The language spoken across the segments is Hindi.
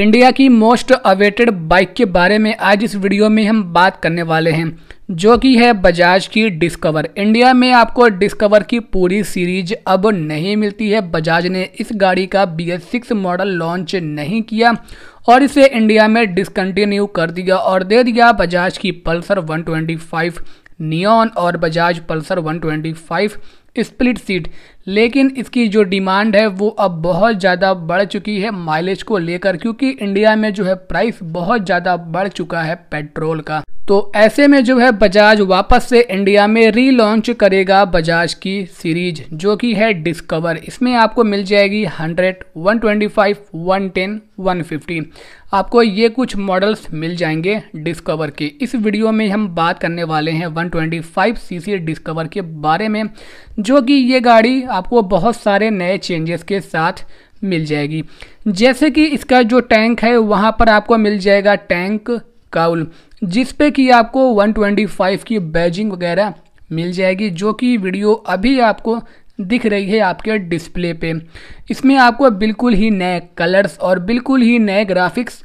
इंडिया की मोस्ट अवेटेड बाइक के बारे में आज इस वीडियो में हम बात करने वाले हैं जो कि है बजाज की डिस्कवर इंडिया में आपको डिस्कवर की पूरी सीरीज अब नहीं मिलती है बजाज ने इस गाड़ी का B S six model launch नहीं किया और इसे इंडिया में डिसकंटिन्यू कर दिया और दे दिया बजाज की पल्सर 125 नियॉन और बजाज पल्सर 125 स्प्लिट सीट लेकिन इसकी जो डिमांड है वो अब बहुत ज़्यादा बढ़ चुकी है माइलेज को लेकर क्योंकि इंडिया में जो है प्राइस बहुत ज़्यादा बढ़ चुका है पेट्रोल का तो ऐसे में जो है बजाज वापस से इंडिया में रीलॉन्च करेगा बजाज की सीरीज जो कि है डिस्कवर इसमें आपको मिल जाएगी 100, 125, 110, 150 आपको ये कुछ मॉडल्स मिल जाएंगे डिस्कवर के इस वीडियो में हम बात करने वाले हैं 125 सीसी डिस्कवर के बारे में जो कि ये गाड़ी आपको बहुत सारे नए चेंजेस के साथ मिल जाएगी जैसे कि इसका जो टैंक है वहाँ पर आपको मिल जाएगा टैंक काउल जिस पे कि आपको 125 की बैजिंग वगैरह मिल जाएगी जो कि वीडियो अभी आपको दिख रही है आपके डिस्प्ले पे इसमें आपको बिल्कुल ही नए कलर्स और बिल्कुल ही नए ग्राफिक्स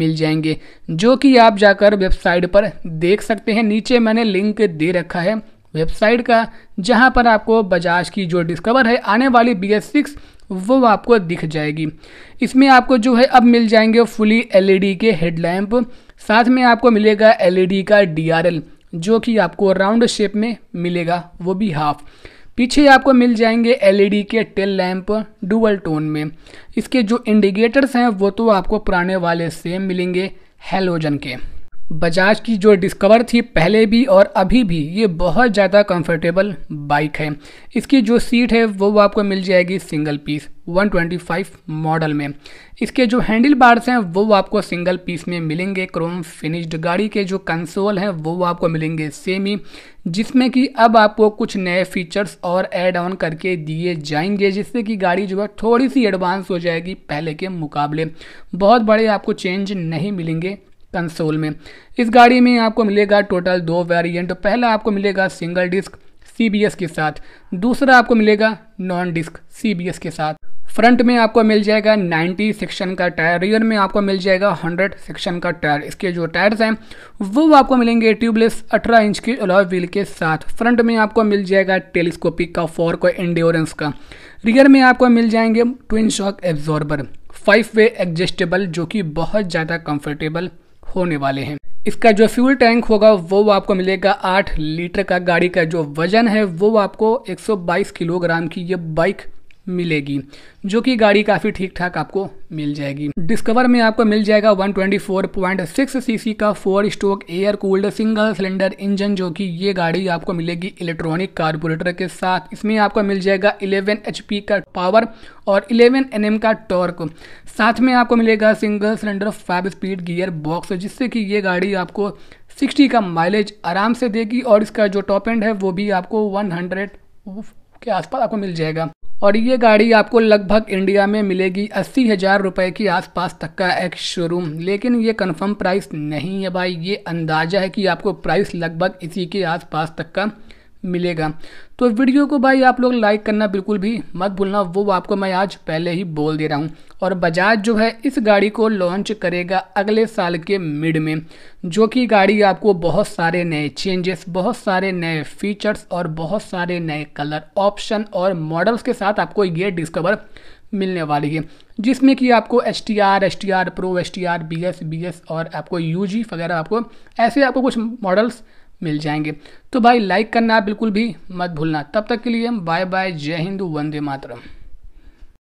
मिल जाएंगे जो कि आप जाकर वेबसाइट पर देख सकते हैं नीचे मैंने लिंक दे रखा है वेबसाइट का जहां पर आपको बजाज की जो डिस्कवर है आने वाली बी एस सिक्स वो आपको दिख जाएगी इसमें आपको जो है अब मिल जाएंगे फुली एलईडी e के हेडलैम्प साथ में आपको मिलेगा एल का डी जो कि आपको राउंड शेप में मिलेगा वो भी हाफ पीछे आपको मिल जाएंगे एल के टेल लैंप डुअल टोन में इसके जो इंडिकेटर्स हैं वो तो आपको पुराने वाले सेम मिलेंगे हेलोजन के बजाज की जो डिस्कवर थी पहले भी और अभी भी ये बहुत ज़्यादा कंफर्टेबल बाइक है इसकी जो सीट है वो आपको मिल जाएगी सिंगल पीस 125 मॉडल में इसके जो हैंडल बार्स हैं वो आपको सिंगल पीस में मिलेंगे क्रोम फिनिश्ड गाड़ी के जो कंसोल हैं वो आपको मिलेंगे सेमी जिसमें कि अब आपको कुछ नए फीचर्स और एड ऑन करके दिए जाएंगे जिससे कि गाड़ी जो है थोड़ी सी एडवांस हो जाएगी पहले के मुकाबले बहुत बड़े आपको चेंज नहीं मिलेंगे कंसोल में इस गाड़ी में आपको मिलेगा टोटल दो वेरिएंट पहला आपको मिलेगा सिंगल डिस्क सी के साथ दूसरा आपको मिलेगा नॉन डिस्क सी के साथ फ्रंट में आपको मिल जाएगा 90 सेक्शन का टायर रियर में आपको मिल जाएगा 100 सेक्शन का टायर इसके जो टायर्स हैं वो आपको मिलेंगे ट्यूबलेस 18 इंच के अलॉय व्हील के साथ फ्रंट में आपको मिल जाएगा टेलीस्कोपिक का फोर को इंडोरेंस का रियर में आपको मिल जाएंगे twin shock absorber five way adjustable जो कि बहुत ज़्यादा कंफर्टेबल होने वाले हैं इसका जो फ्यूल टैंक होगा वो आपको मिलेगा आठ लीटर का गाड़ी का जो वजन है वो आपको 122 किलोग्राम की ये बाइक मिलेगी जो कि गाड़ी काफ़ी ठीक ठाक आपको मिल जाएगी डिस्कवर में आपको मिल जाएगा 124.6 सीसी का four stroke air cooled single cylinder engine जो कि ये गाड़ी आपको मिलेगी इलेक्ट्रॉनिक कार्बोरेटर के साथ इसमें आपको मिल जाएगा 11 एच का पावर और 11 एन का टॉर्क साथ में आपको मिलेगा single cylinder five speed gear box जिससे कि ये गाड़ी आपको 60 का माइलेज आराम से देगी और इसका जो टॉप एंड है वो भी आपको 100 के आसपास आपको मिल जाएगा और ये गाड़ी आपको लगभग इंडिया में मिलेगी अस्सी हज़ार रुपये की आसपास तक का एक्स शोरूम लेकिन ये कंफर्म प्राइस नहीं है भाई ये अंदाज़ा है कि आपको प्राइस लगभग इसी के आसपास तक का मिलेगा तो वीडियो को भाई आप लोग लाइक करना बिल्कुल भी मत भूलना वो आपको मैं आज पहले ही बोल दे रहा हूँ और बजाज जो है इस गाड़ी को लॉन्च करेगा अगले साल के मिड में जो कि गाड़ी आपको बहुत सारे नए चेंजेस बहुत सारे नए फीचर्स और बहुत सारे नए कलर ऑप्शन और मॉडल्स के साथ आपको ये डिस्कवर मिलने वाली है जिसमें कि आपको S T R S T R pro S T R B S B S और आपको यू जी वगैरह आपको ऐसे आपको कुछ मॉडल्स मिल जाएंगे तो भाई लाइक करना बिल्कुल भी मत भूलना तब तक के लिए बाय बाय जय हिंद वंदे मातरम